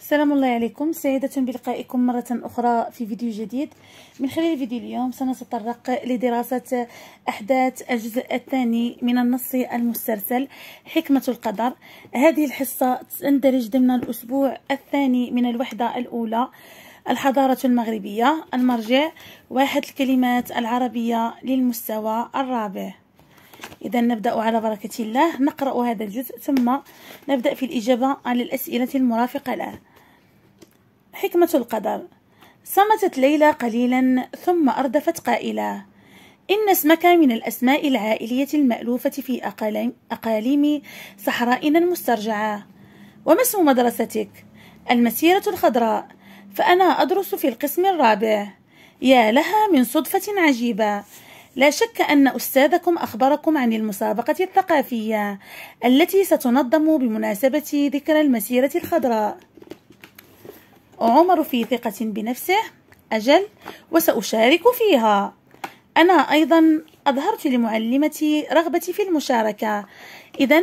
السلام الله عليكم سعيدة بلقائكم مرة أخرى في فيديو جديد من خلال فيديو اليوم سنتطرق لدراسة أحداث الجزء الثاني من النص المسترسل حكمة القدر هذه الحصة تندرج ضمن الأسبوع الثاني من الوحدة الأولى الحضارة المغربية المرجع واحد الكلمات العربية للمستوى الرابع إذا نبدأ على بركة الله نقرأ هذا الجزء ثم نبدأ في الإجابة على الأسئلة المرافقة له حكمة القدر صمتت ليلى قليلا ثم أردفت قائلة إن اسمك من الأسماء العائلية المألوفة في أقاليم صحرائنا المسترجعة وما اسم مدرستك؟ المسيرة الخضراء فأنا أدرس في القسم الرابع يا لها من صدفة عجيبة لا شك أن أستاذكم أخبركم عن المسابقة الثقافية التي ستنظم بمناسبة ذكرى المسيرة الخضراء عمر في ثقة بنفسه أجل وسأشارك فيها أنا أيضا أظهرت لمعلمتي رغبتي في المشاركة إذا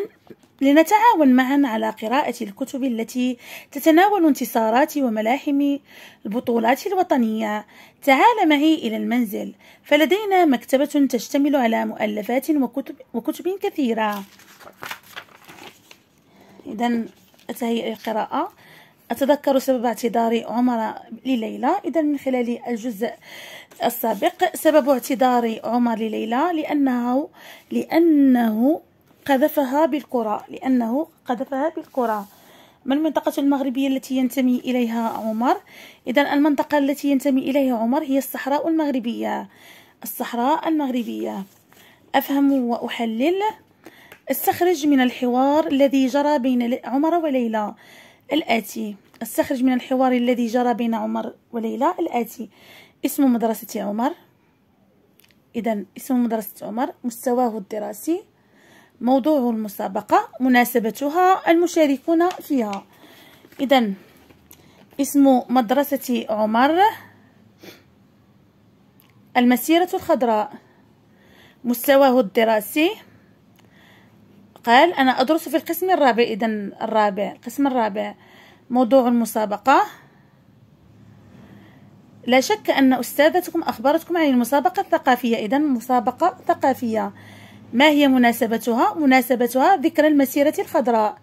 لنتعاون معا على قراءة الكتب التي تتناول انتصارات وملاحم البطولات الوطنية تعال معي إلى المنزل فلدينا مكتبة تشتمل على مؤلفات وكتب, وكتب كثيرة إذا أتهيئ القراءة أتذكر سبب اعتذار عمر لليلى إذا من خلال الجزء السابق سبب اعتذار عمر لليلى لأنه لأنه قذفها بالكرة لأنه قذفها بالكرة ما المنطقة المغربية التي ينتمي إليها عمر إذا المنطقة التي ينتمي إليها عمر هي الصحراء المغربية الصحراء المغربية أفهم وأحلل استخرج من الحوار الذي جرى بين عمر وليلى الآتي استخرج من الحوار الذي جرى بين عمر وليلى الآتي اسم مدرسة عمر إذا اسم مدرسة عمر مستواه الدراسي موضوع المسابقة مناسبتها المشاركون فيها إذا اسم مدرسة عمر المسيرة الخضراء مستواه الدراسي قال أنا أدرس في القسم الرابع إذا الرابع القسم الرابع موضوع المسابقة لا شك أن أستاذتكم أخبرتكم عن المسابقة الثقافية إذا مسابقة ثقافية ما هي مناسبتها؟ مناسبتها ذكرى المسيرة الخضراء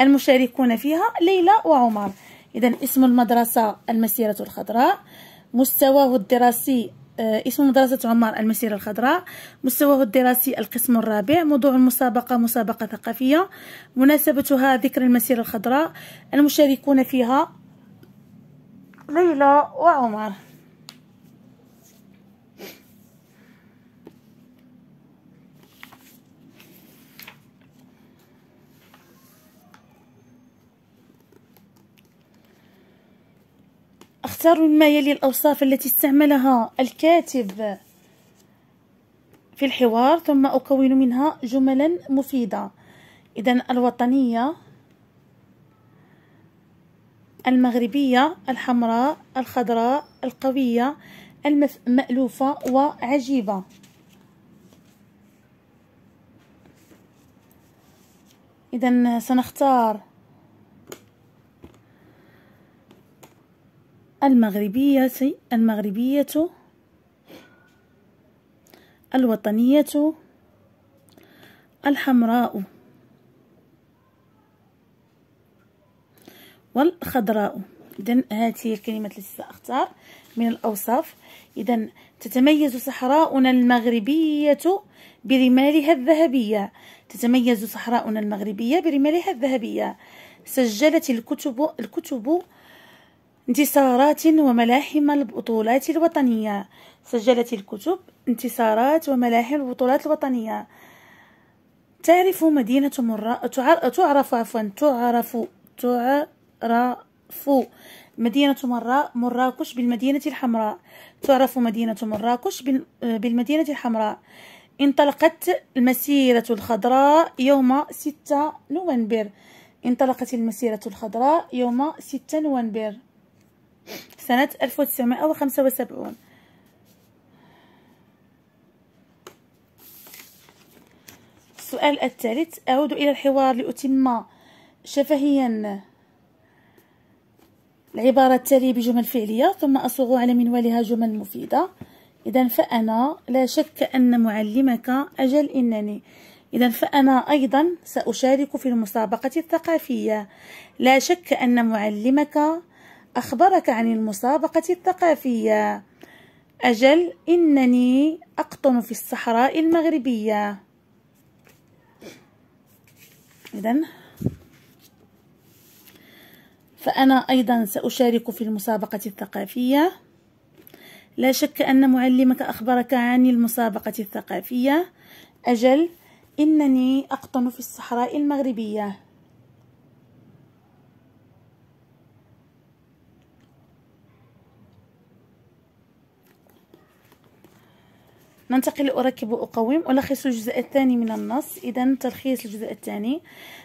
المشاركون فيها ليلى وعمر إذا اسم المدرسة المسيرة الخضراء مستواه الدراسي آه، اسم مدرسة عمار المسيرة الخضراء مستواه الدراسي القسم الرابع موضوع المسابقة مسابقة ثقافية مناسبتها ذكر المسيرة الخضراء المشاركون فيها ليلى وعمر اختاروا ما يلي الأوصاف التي استعملها الكاتب في الحوار ثم أكون منها جملا مفيدة إذا الوطنية المغربية الحمراء الخضراء القوية المألوفة وعجيبة إذا سنختار المغربية المغربية الوطنية الحمراء والخضراء إذا هذه الكلمة التي سأختار من الأوصاف إذا تتميز صحراؤنا المغربية برمالها الذهبية تتميز صحراؤنا المغربية برمالها الذهبية سجلت الكتب الكتب انتصارات وملاحم البطولات الوطنية سجلت الكتب انتصارات وملاحم البطولات الوطنية تعرف مدينة مرة تعرف عفوا تعرف تعرف مدينة مرة مراكش بالمدينة الحمراء تعرف مدينة مراكش بالمدينة الحمراء انطلقت المسيرة الخضراء يوم 6 نوفمبر انطلقت المسيرة الخضراء يوم 6 نوفمبر سنة 1975 السؤال الثالث أعود إلى الحوار لأتم شفهيا العبارة التالية بجمل فعلية ثم أصوغ على منوالها جمل مفيدة إذا فأنا لا شك أن معلمك أجل إنني إذا فأنا أيضا سأشارك في المسابقة الثقافية لا شك أن معلمك أخبرك عن المسابقة الثقافية أجل إنني أقطن في الصحراء المغربية إذا فأنا أيضا سأشارك في المسابقة الثقافية لا شك أن معلمك أخبرك عن المسابقة الثقافية أجل إنني أقطن في الصحراء المغربية ننتقل أركب وأقوم ألخص الجزء الثاني من النص إذا تلخيص الجزء الثاني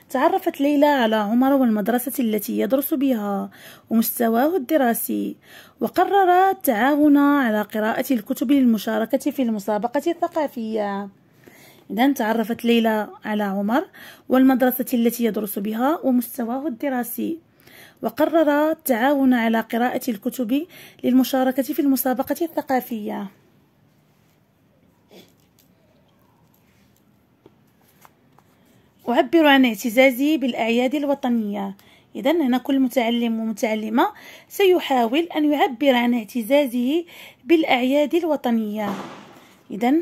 تعرفت ليلى على عمر والمدرسة التي يدرس بها ومستواه الدراسي وقرر التعاون على قراءة الكتب للمشاركة في المسابقة الثقافية إذا تعرفت ليلى على عمر والمدرسة التي يدرس بها ومستواه الدراسي وقرر التعاون على قراءة الكتب للمشاركة في المسابقة الثقافية أعبر عن اعتزازي بالأعياد الوطنية إذا هنا كل متعلم ومتعلمة سيحاول أن يعبر عن اعتزازه بالأعياد الوطنية إذا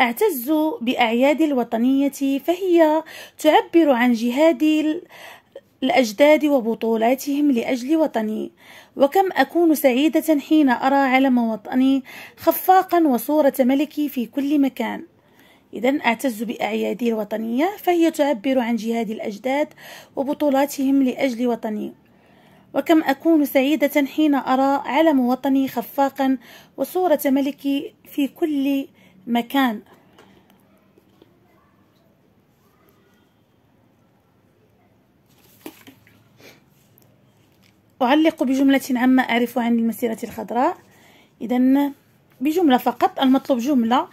أعتز بأعيادي الوطنية فهي تعبر عن جهاد الأجداد وبطولاتهم لأجل وطني وكم أكون سعيدة حين أرى علم وطني خفاقا وصورة ملكي في كل مكان إذا أعتز بأعيادي الوطنية فهي تعبر عن جهاد الأجداد وبطولاتهم لأجل وطني وكم أكون سعيدة حين أرى علم وطني خفاقا وصورة ملكي في كل مكان أعلق بجملة عما أعرف عن المسيرة الخضراء إذا بجملة فقط المطلوب جملة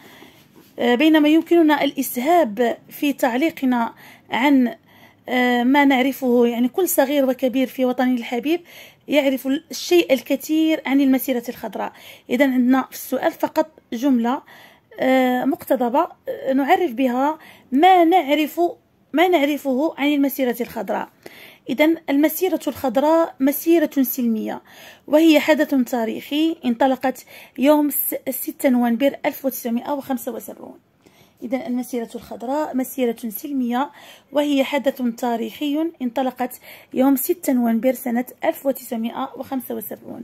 آه، بينما يمكننا الإسهاب في تعليقنا عن آه، ما نعرفه يعني كل صغير وكبير في وطني الحبيب يعرف الشيء الكثير عن المسيرة الخضراء إذا عندنا في السؤال فقط جملة آه، مقتضبة نعرف بها ما نعرف ما نعرفه عن المسيرة الخضراء إذا المسيرة الخضراء مسيرة سلمية وهي حدث تاريخي انطلقت يوم 6 نوفمبر 1975 إذا المسيرة الخضراء مسيرة سلمية وهي حدث تاريخي انطلقت يوم 6 نوفمبر سنة 1975